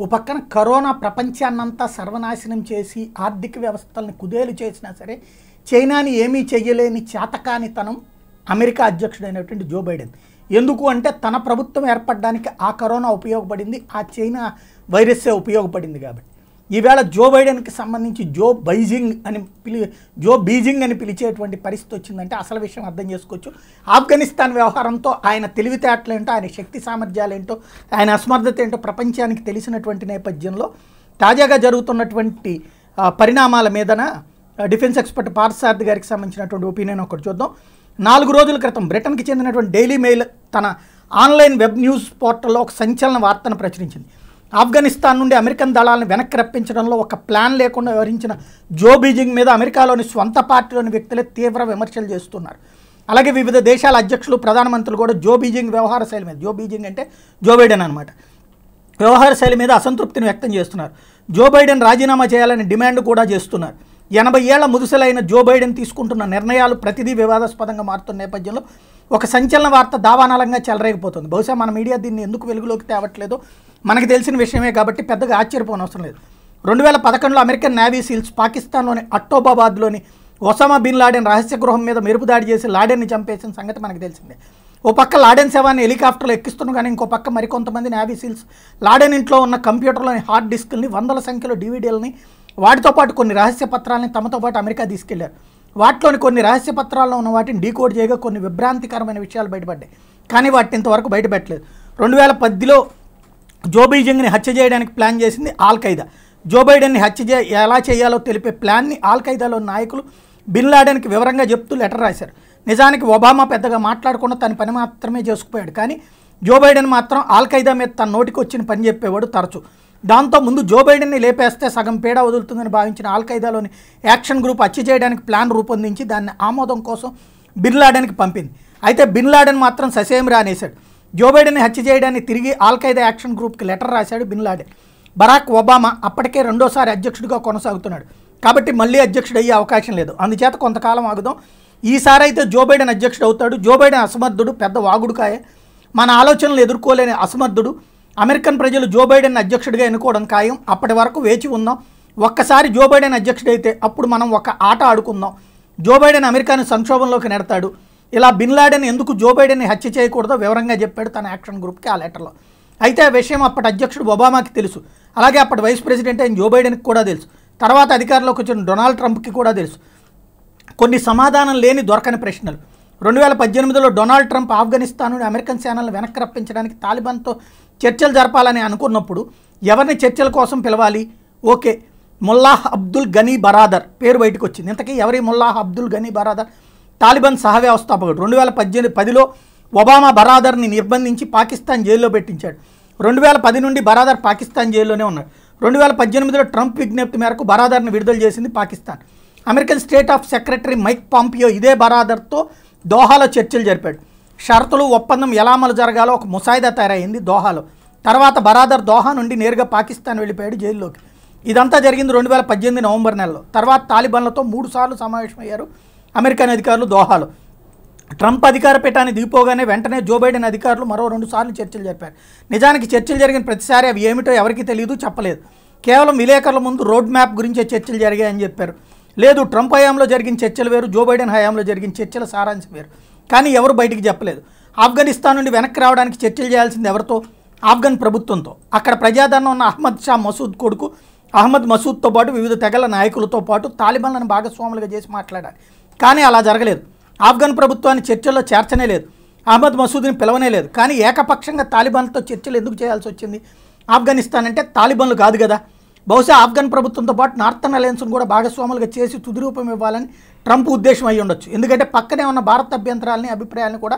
ఓ పక్కన కరోనా ప్రపంచాన్నంతా సర్వనాశనం చేసి ఆర్థిక వ్యవస్థలను కుదేలు చేసినా సరే చైనాని ఏమీ చేయలేని చేతకానితనం అమెరికా అధ్యక్షుడైనటువంటి జో బైడెన్ ఎందుకు అంటే తన ప్రభుత్వం ఏర్పడడానికి ఆ కరోనా ఉపయోగపడింది ఆ చైనా వైరస్సే ఉపయోగపడింది కాబట్టి ఈవేళ జో బైడెన్కి సంబంధించి జో బైజింగ్ అని పిలి జో బీజింగ్ అని పిలిచేటువంటి పరిస్థితి వచ్చిందంటే అసలు విషయం అర్థం చేసుకోవచ్చు ఆఫ్ఘనిస్తాన్ వ్యవహారంతో ఆయన తెలివితేటలేంటో ఆయన శక్తి సామర్థ్యాలేంటో ఆయన అసమర్థత ఏంటో ప్రపంచానికి తెలిసినటువంటి నేపథ్యంలో తాజాగా జరుగుతున్నటువంటి పరిణామాల మీదన డిఫెన్స్ ఎక్స్పర్ట్ పార్సార్థ్ గారికి సంబంధించినటువంటి ఒపీనియన్ ఒకటి చూద్దాం నాలుగు రోజుల క్రితం బ్రిటన్కి చెందినటువంటి డైలీ మెయిల్ తన ఆన్లైన్ వెబ్ న్యూస్ పోర్టల్లో ఒక సంచలన వార్తను ప్రచురించింది ఆఫ్ఘనిస్తాన్ నుండి అమెరికన్ దళాలను వెనక్కి రప్పించడంలో ఒక ప్లాన్ లేకుండా వివరించిన జో బీజింగ్ మీద అమెరికాలోని స్వంత పార్టీలోని వ్యక్తులే తీవ్ర విమర్శలు చేస్తున్నారు అలాగే వివిధ దేశాల అధ్యక్షులు ప్రధానమంత్రులు కూడా జో బీజింగ్ వ్యవహార శైలి మీద జో బీజింగ్ అంటే జో బైడెన్ అనమాట వ్యవహార శైలి మీద అసంతృప్తిని వ్యక్తం చేస్తున్నారు జో బైడెన్ రాజీనామా చేయాలని డిమాండ్ కూడా చేస్తున్నారు ఎనభై ఏళ్ల ముదుసలైన జో బైడెన్ తీసుకుంటున్న నిర్ణయాలు ప్రతిదీ వివాదాస్పదంగా మారుతున్న నేపథ్యంలో ఒక సంచలన వార్త దావానాలంగా చెలరేగిపోతుంది బహుశా మన మీడియా దీన్ని ఎందుకు వెలుగులోకి తేవట్లేదు మనకు తెలిసిన విషయమే కాబట్టి పెద్దగా అవసరం లేదు రెండు వేల పదకొండులో అమెరికన్ నేవీ సీల్స్ పాకిస్తాన్లోని అట్టోబాబాద్లోని ఒసామా బిన్ లాడెన్ రహస్య గృహం మీద మెరుపు దాడి చేసి లాడెన్ని చంపేసిన సంగతి మనకు తెలిసిందే ఓ పక్క లాడెన్ సేవాన్ని హెలికాప్టర్లో ఎక్కిస్తున్నాం కానీ ఇంకో పక్క మరికొంతమంది నేవీ సీల్స్ లాడెన్ ఇంట్లో ఉన్న కంప్యూటర్లోని హార్డ్ డిస్క్ని వందల సంఖ్యలో డివిడీలని వాటితో పాటు కొన్ని రహస్య పత్రాలని తమతో పాటు అమెరికా తీసుకెళ్లారు వాటిలోని కొన్ని రహస్య పత్రాల్లో ఉన్న వాటిని డీకోడ్ చేయగా కొన్ని విభ్రాంతికరమైన విషయాలు బయటపడ్డాయి కానీ వాటిని ఇంతవరకు బయటపెట్టలేదు రెండు వేల పదిలో జో బీజింగ్ని హత్య చేయడానికి ప్లాన్ చేసింది ఆల్ ఖైదా జో బైడెన్ని హత్య చే ఎలా చేయాలో తెలిపే ప్లాన్ని ఆల్ ఖైదాలో నాయకులు బిన్ లాడెన్కి వివరంగా చెప్తూ లెటర్ రాశారు నిజానికి ఒబామా పెద్దగా మాట్లాడకుండా తన పని మాత్రమే చేసుకుపోయాడు కానీ జో బైడెన్ మాత్రం ఆల్ ఖైదా మీద తన నోటికి వచ్చిన పని చెప్పేవాడు తరచు దాంతో ముందు జో బైడెన్ని లేపేస్తే సగం పేడ వదులుతుందని భావించిన ఆల్ ఖైదాలోని యాక్షన్ గ్రూప్ హత్య చేయడానికి ప్లాన్ రూపొందించి దాన్ని ఆమోదం కోసం బిన్ లాడెన్కి పంపింది అయితే బిన్ లాడెన్ మాత్రం ససేమి రానేశాడు జో బైడెన్ హత్య చేయడానికి తిరిగి ఆల్ఖైదా యాక్షన్ గ్రూప్కి లెటర్ రాశాడు బిన్ లాడెన్ బరాక్ ఒబామా అప్పటికే రెండోసారి అధ్యక్షుడిగా కొనసాగుతున్నాడు కాబట్టి మళ్ళీ అధ్యక్షుడు అయ్యే అవకాశం లేదు అందుచేత కొంతకాలం ఆగుదాం ఈసారి అయితే జో బైడెన్ అధ్యక్షుడు అవుతాడు జో బైడెన్ అసమర్థుడు పెద్ద వాగుడుకాయే మన ఆలోచనలు ఎదుర్కోలేని అసమర్థుడు అమెరికన్ ప్రజలు జో బైడెన్ అధ్యక్షుడిగా ఎన్నుకోవడం ఖాయం అప్పటి వరకు వేచి ఉందాం ఒక్కసారి జో బైడెన్ అధ్యక్షుడైతే అప్పుడు మనం ఒక ఆట ఆడుకుందాం జో బైడెన్ అమెరికాను సంక్షోభంలోకి నెడతాడు ఇలా బిన్ లాడెన్ ఎందుకు జో బైడెన్ హత్య చేయకూడదో వివరంగా చెప్పాడు తన యాక్షన్ గ్రూప్కి ఆ లెటర్లో అయితే ఆ విషయం అప్పటి అధ్యక్షుడు ఒబామాకి తెలుసు అలాగే అప్పటి వైస్ ప్రెసిడెంట్ అయిన జో బైడెన్కి కూడా తెలుసు తర్వాత అధికారంలోకి వచ్చిన డొనాల్డ్ ట్రంప్కి కూడా తెలుసు కొన్ని సమాధానం లేని దొరకని ప్రశ్నలు రెండు వేల పద్దెనిమిదిలో డొనాల్డ్ ట్రంప్ ఆఫ్ఘనిస్తాన్ నుండి అమెరికన్ సేనలను వెనక్కి రప్పించడానికి తాలిబాన్తో చర్చలు జరపాలని అనుకున్నప్పుడు ఎవరిని చర్చల కోసం పిలవాలి ఓకే ముల్లాహ్ అబ్దుల్ గనీ బరాదర్ పేరు బయటకు వచ్చింది ఇంతకీ ఎవరి ముల్లాహ్ అబ్దుల్ గనీ బరాదర్ తాలిబాన్ వ్యవస్థాపకుడు రెండు వేల పద్దెనిమిది పదిలో ఒబామా బరాదర్ని నిర్బంధించి పాకిస్తాన్ జైల్లో పెట్టించాడు రెండు వేల పది నుండి బరాదర్ పాకిస్తాన్ జైల్లోనే ఉన్నాడు రెండు వేల పద్దెనిమిదిలో ట్రంప్ విజ్ఞప్తి మేరకు బరాదర్ని విడుదల చేసింది Pakistan American state of secretary Mike Pompeo ఇదే బరాదర్తో దోహాలో చర్చలు జరిపాడు షరతులు ఒప్పందం ఎలా అమలు జరగాలో ఒక ముసాయిదా తయారైంది దోహాలో తర్వాత బరాదర్ దోహా నుండి నేరుగా పాకిస్తాన్ వెళ్ళిపోయాడు జైల్లోకి ఇదంతా జరిగింది రెండు వేల పద్దెనిమిది నవంబర్ నెలలో తర్వాత తాలిబాన్లతో మూడుసార్లు సమావేశమయ్యారు అమెరికన్ అధికారులు దోహాలో ట్రంప్ అధికార పీఠాన్ని దిగిపోగానే వెంటనే జో బైడెన్ అధికారులు మరో రెండు సార్లు చర్చలు జరిపారు నిజానికి చర్చలు జరిగిన ప్రతిసారి అవి ఏమిటో ఎవరికీ తెలియదు చెప్పలేదు కేవలం విలేకరుల ముందు రోడ్ మ్యాప్ గురించే చర్చలు జరిగాయని చెప్పారు లేదు ట్రంప్ హయాంలో జరిగిన చర్చలు వేరు జో బైడెన్ హయాంలో జరిగిన చర్చల సారాంశం వేరు కానీ ఎవరు బయటికి చెప్పలేదు ఆఫ్ఘనిస్తాన్ నుండి వెనక్కి రావడానికి చర్చలు చేయాల్సింది ఎవరితో ఆఫ్ఘన్ ప్రభుత్వంతో అక్కడ ప్రజాదరణ ఉన్న అహ్మద్ షా మసూద్ కొడుకు అహ్మద్ మసూద్తో పాటు వివిధ తెగల నాయకులతో పాటు తాలిబాన్లను భాగస్వాములుగా చేసి మాట్లాడాలి కానీ అలా జరగలేదు ఆఫ్ఘన్ ప్రభుత్వాన్ని చర్చల్లో చేర్చనే లేదు అహ్మద్ మసూద్ని పిలవనే లేదు కానీ ఏకపక్షంగా తాలిబాన్లతో చర్చలు ఎందుకు చేయాల్సి వచ్చింది ఆఫ్ఘనిస్తాన్ అంటే తాలిబాన్లు కాదు కదా బహుశా ఆఫ్ఘన్ ప్రభుత్వంతో పాటు నార్థన్ అలయన్స్ను కూడా భాగస్వాములుగా చేసి తుదిరూపం ఇవ్వాలని ట్రంప్ ఉద్దేశం అయి ఉండొచ్చు ఎందుకంటే పక్కనే ఉన్న భారత అభ్యంతరాలని అభిప్రాయాలను కూడా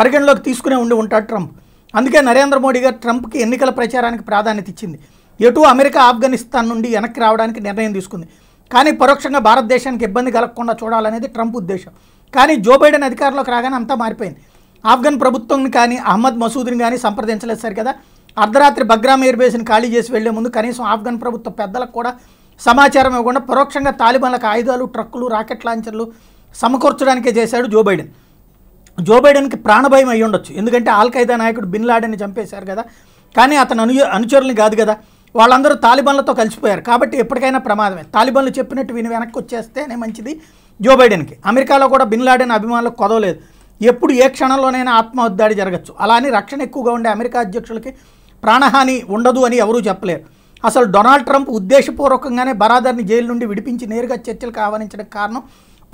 పరిగణలోకి తీసుకునే ఉండి ఉంటాడు ట్రంప్ అందుకే నరేంద్ర మోడీ గారు ట్రంప్కి ఎన్నికల ప్రచారానికి ప్రాధాన్యత ఇచ్చింది ఎటు అమెరికా ఆఫ్ఘనిస్తాన్ నుండి వెనక్కి రావడానికి నిర్ణయం తీసుకుంది కానీ పరోక్షంగా భారతదేశానికి ఇబ్బంది కలగకుండా చూడాలనేది ట్రంప్ ఉద్దేశం కానీ జో బైడెన్ అధికారంలోకి రాగానే అంతా మారిపోయింది ఆఫ్ఘన్ ప్రభుత్వంని కానీ అహ్మద్ మసూద్ని కానీ సంప్రదించలేదు సార్ కదా అర్ధరాత్రి బగ్రామ్ ఎయిర్ బేస్ని ఖాళీ చేసి వెళ్లే ముందు కనీసం ఆఫ్ఘన్ ప్రభుత్వ పెద్దలకు కూడా సమాచారం ఇవ్వకుండా పరోక్షంగా తాలిబాన్లకు ఆయుధాలు ట్రక్కులు రాకెట్ లాంచర్లు సమకూర్చడానికే చేశాడు జో బైడెన్ జో బైడెన్కి ప్రాణభయం అయ్యి ఉండొచ్చు ఎందుకంటే ఆల్ఖైదా నాయకుడు బిన్ లాడెన్ని చంపేశారు కదా కానీ అతను అను అనుచరుల్ని కాదు కదా వాళ్ళందరూ తాలిబాన్లతో కలిసిపోయారు కాబట్టి ఎప్పటికైనా ప్రమాదమే తాలిబాన్లు చెప్పినట్టు విని వెనక్కి వచ్చేస్తేనే మంచిది జో బైడెన్కి అమెరికాలో కూడా బిన్ లాడెన్ అభిమానులకు కొదవలేదు ఎప్పుడు ఏ క్షణంలోనైనా ఆత్మహత్యాడి జరగచ్చు అలా అని రక్షణ ఎక్కువగా ఉండే అమెరికా అధ్యక్షులకి ప్రాణహాని ఉండదు అని ఎవరూ చెప్పలేరు అసలు డొనాల్డ్ ట్రంప్ ఉద్దేశపూర్వకంగానే బరాదర్ని జైలు నుండి విడిపించి నేరుగా చర్చలకు ఆహ్వానించడం కారణం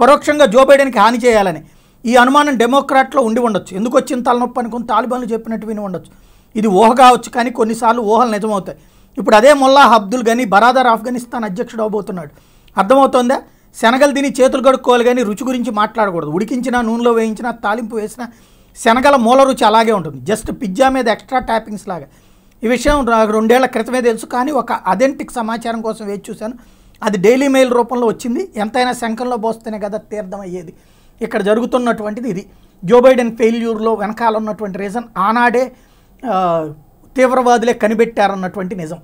పరోక్షంగా జో బైడెన్కి హాని చేయాలని ఈ అనుమానం డెమోక్రాట్లో ఉండి ఉండొచ్చు ఎందుకు వచ్చిన తలనొప్పి అనుకుని తాలిబాన్లు చెప్పినట్టు విని ఉండొచ్చు ఇది ఊహ కావచ్చు కానీ కొన్నిసార్లు ఊహలు నిజమవుతాయి ఇప్పుడు అదే మొల్లా అబ్దుల్ గనీ బరాదర్ ఆఫ్ఘనిస్తాన్ అధ్యక్షుడు అవబోతున్నాడు అర్థమవుతోందా శనగలు తిని చేతులు కడుక్కోవాలి కానీ రుచి గురించి మాట్లాడకూడదు ఉడికించినా నూనెలో వేయించినా తాలింపు వేసిన శనగల మూల రుచి అలాగే ఉంటుంది జస్ట్ పిజ్జా మీద ఎక్స్ట్రా ట్యాపింగ్స్ లాగా ఈ విషయం రెండేళ్ల క్రితమే తెలుసు కానీ ఒక అథెంటిక్ సమాచారం కోసం వేచి చూశాను అది డైలీ మెయిల్ రూపంలో వచ్చింది ఎంతైనా శంఖంలో పోస్తేనే కదా తీర్థం అయ్యేది ఇక్కడ జరుగుతున్నటువంటిది ఇది జో బైడెన్ ఫెయిల్యూర్లో వెనకాల ఉన్నటువంటి రీజన్ ఆనాడే తీవ్రవాదులే కనిపెట్టారన్నటువంటి నిజం